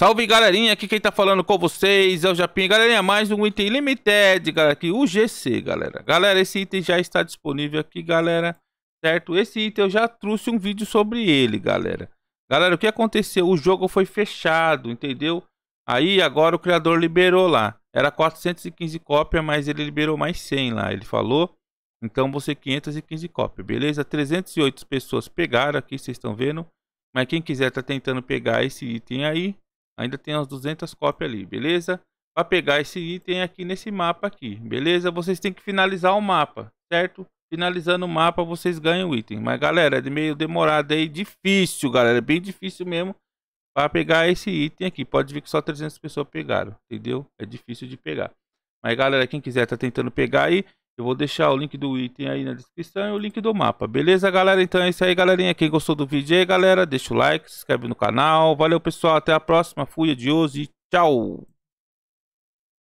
Salve galerinha, aqui quem tá falando com vocês é o Japim. Galerinha, mais um item limited, galera, aqui GC, galera. Galera, esse item já está disponível aqui, galera, certo? Esse item eu já trouxe um vídeo sobre ele, galera. Galera, o que aconteceu? O jogo foi fechado, entendeu? Aí agora o criador liberou lá. Era 415 cópias, mas ele liberou mais 100 lá, ele falou. Então você 515 cópias, beleza? 308 pessoas pegaram aqui, vocês estão vendo. Mas quem quiser tá tentando pegar esse item aí, Ainda tem umas 200 cópias ali, beleza? Para pegar esse item aqui nesse mapa aqui, beleza? Vocês têm que finalizar o mapa, certo? Finalizando o mapa, vocês ganham o item. Mas, galera, é meio demorado aí, difícil, galera. É bem difícil mesmo para pegar esse item aqui. Pode ver que só 300 pessoas pegaram, entendeu? É difícil de pegar. Mas, galera, quem quiser tá tentando pegar aí, eu vou deixar o link do item aí na descrição e o link do mapa. Beleza, galera? Então é isso aí, galerinha. Quem gostou do vídeo aí, galera, deixa o like, se inscreve no canal. Valeu, pessoal. Até a próxima. Fui, adiós e tchau.